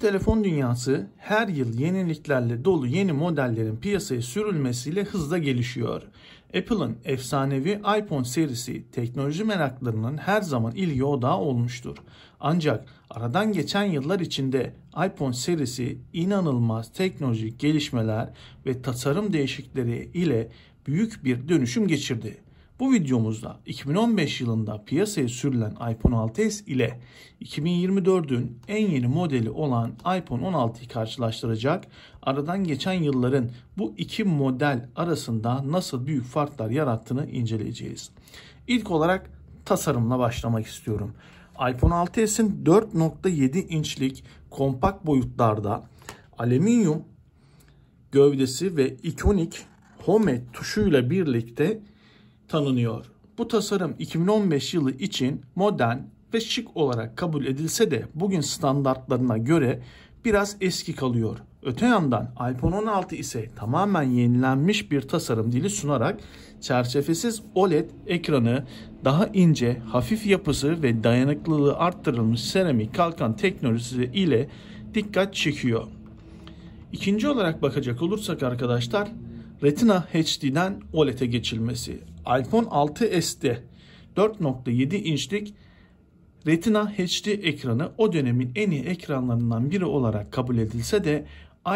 telefon dünyası her yıl yeniliklerle dolu yeni modellerin piyasaya sürülmesiyle hızla gelişiyor. Apple'ın efsanevi iPhone serisi teknoloji meraklarının her zaman ilgi odağı olmuştur. Ancak aradan geçen yıllar içinde iPhone serisi inanılmaz teknolojik gelişmeler ve tasarım değişiklikleri ile büyük bir dönüşüm geçirdi. Bu videomuzda 2015 yılında piyasaya sürülen iPhone 6s ile 2024'ün en yeni modeli olan iPhone 16'yı karşılaştıracak, aradan geçen yılların bu iki model arasında nasıl büyük farklar yarattığını inceleyeceğiz. İlk olarak tasarımla başlamak istiyorum. iPhone 6s'in 4.7 inçlik kompakt boyutlarda alüminyum gövdesi ve ikonik Home tuşuyla birlikte tanınıyor. Bu tasarım 2015 yılı için modern ve şık olarak kabul edilse de bugün standartlarına göre biraz eski kalıyor. Öte yandan iPhone 16 ise tamamen yenilenmiş bir tasarım dili sunarak çerçevesiz OLED ekranı, daha ince, hafif yapısı ve dayanıklılığı arttırılmış seramik kalkan teknolojisi ile dikkat çekiyor. İkinci olarak bakacak olursak arkadaşlar Retina HD'den OLED'e geçilmesi iPhone 6s'te 4.7 inçlik Retina HD ekranı o dönemin en iyi ekranlarından biri olarak kabul edilse de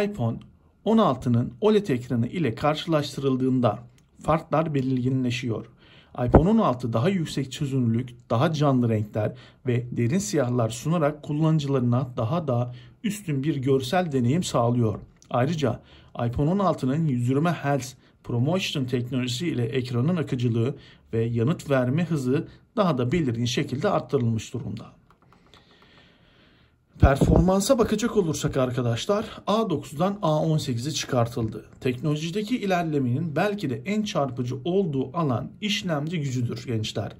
iPhone 16'nın OLED ekranı ile karşılaştırıldığında farklar belirginleşiyor. iPhone 16 daha yüksek çözünürlük, daha canlı renkler ve derin siyahlar sunarak kullanıcılarına daha da üstün bir görsel deneyim sağlıyor. Ayrıca iPhone 16'nın 120 Hz promotion teknolojisi ile ekranın akıcılığı ve yanıt verme hızı daha da belirgin şekilde arttırılmış durumda. Performansa bakacak olursak arkadaşlar A9'dan a 18i çıkartıldı. Teknolojideki ilerlemenin belki de en çarpıcı olduğu alan işlemci gücüdür gençler.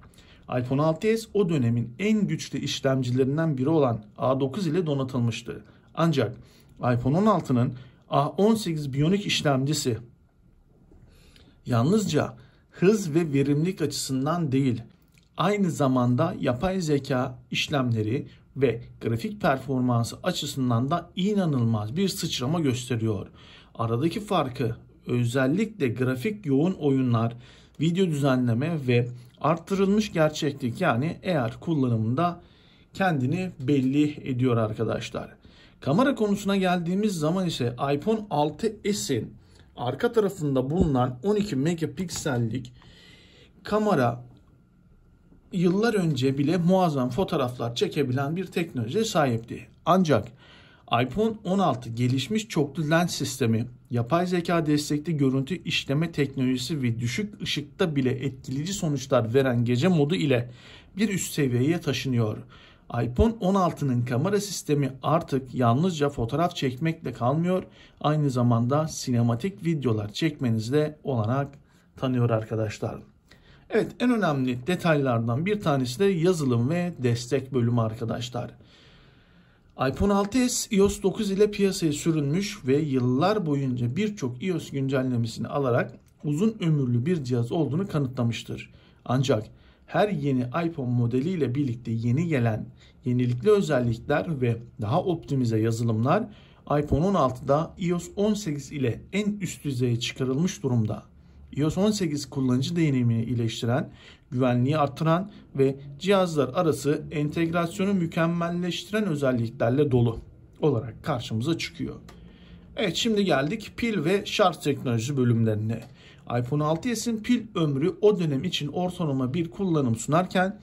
iPhone 6s o dönemin en güçlü işlemcilerinden biri olan A9 ile donatılmıştı. Ancak iPhone 16'nın A18 Bionic işlemcisi Yalnızca hız ve verimlilik açısından değil, aynı zamanda yapay zeka işlemleri ve grafik performansı açısından da inanılmaz bir sıçrama gösteriyor. Aradaki farkı özellikle grafik yoğun oyunlar, video düzenleme ve arttırılmış gerçeklik yani eğer kullanımında kendini belli ediyor arkadaşlar. Kamera konusuna geldiğimiz zaman ise iPhone 6s'in arka tarafında bulunan 12 megapiksellik kamera yıllar önce bile muazzam fotoğraflar çekebilen bir teknolojiye sahipti. Ancak iPhone 16 gelişmiş çoklu lens sistemi, yapay zeka destekli görüntü işleme teknolojisi ve düşük ışıkta bile etkileyici sonuçlar veren gece modu ile bir üst seviyeye taşınıyor iPhone 16'nın kamera sistemi artık yalnızca fotoğraf çekmekle kalmıyor. Aynı zamanda sinematik videolar çekmenizde olanak tanıyor arkadaşlar. Evet en önemli detaylardan bir tanesi de yazılım ve destek bölümü arkadaşlar. iPhone 6s iOS 9 ile piyasaya sürülmüş ve yıllar boyunca birçok iOS güncellemesini alarak uzun ömürlü bir cihaz olduğunu kanıtlamıştır. Ancak her yeni iPhone modeliyle birlikte yeni gelen yenilikli özellikler ve daha optimize yazılımlar iPhone 16'da iOS 18 ile en üst düzeye çıkarılmış durumda. iOS 18 kullanıcı deneyimini iyileştiren, güvenliği artıran ve cihazlar arası entegrasyonu mükemmelleştiren özelliklerle dolu olarak karşımıza çıkıyor. Evet şimdi geldik pil ve şarj teknoloji bölümlerine iPhone 6s'in pil ömrü o dönem için ortalama bir kullanım sunarken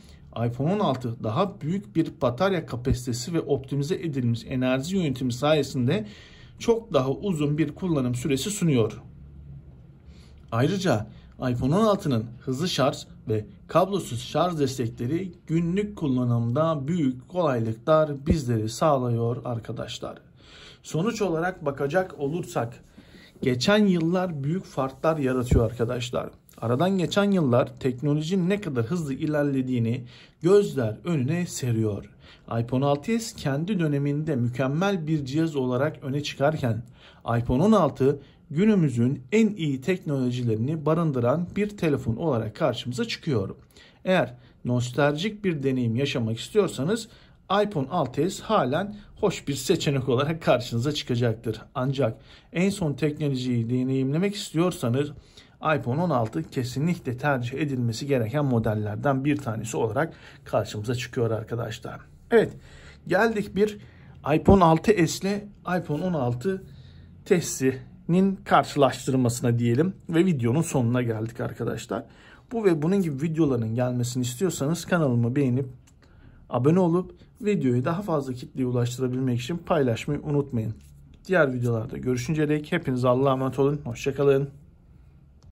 iPhone 16 daha büyük bir batarya kapasitesi ve optimize edilmiş enerji yönetimi sayesinde çok daha uzun bir kullanım süresi sunuyor. Ayrıca iPhone 16'nın hızlı şarj ve kablosuz şarj destekleri günlük kullanımda büyük kolaylıklar bizleri sağlıyor arkadaşlar. Sonuç olarak bakacak olursak geçen yıllar büyük farklar yaratıyor arkadaşlar. Aradan geçen yıllar teknolojinin ne kadar hızlı ilerlediğini gözler önüne seriyor. iPhone 6s kendi döneminde mükemmel bir cihaz olarak öne çıkarken iPhone 16 günümüzün en iyi teknolojilerini barındıran bir telefon olarak karşımıza çıkıyor. Eğer nostaljik bir deneyim yaşamak istiyorsanız iPhone 6s halen hoş bir seçenek olarak karşınıza çıkacaktır. Ancak en son teknolojiyi deneyimlemek istiyorsanız iPhone 16 kesinlikle tercih edilmesi gereken modellerden bir tanesi olarak karşımıza çıkıyor arkadaşlar. Evet geldik bir iPhone 6s ile iPhone 16 testinin karşılaştırmasına diyelim ve videonun sonuna geldik arkadaşlar. Bu ve bunun gibi videoların gelmesini istiyorsanız kanalımı beğenip abone olup videoyu daha fazla kitleye ulaştırabilmek için paylaşmayı unutmayın. Diğer videolarda görüşünceye dek hepinize Allah'a emanet olun. Hoşçakalın.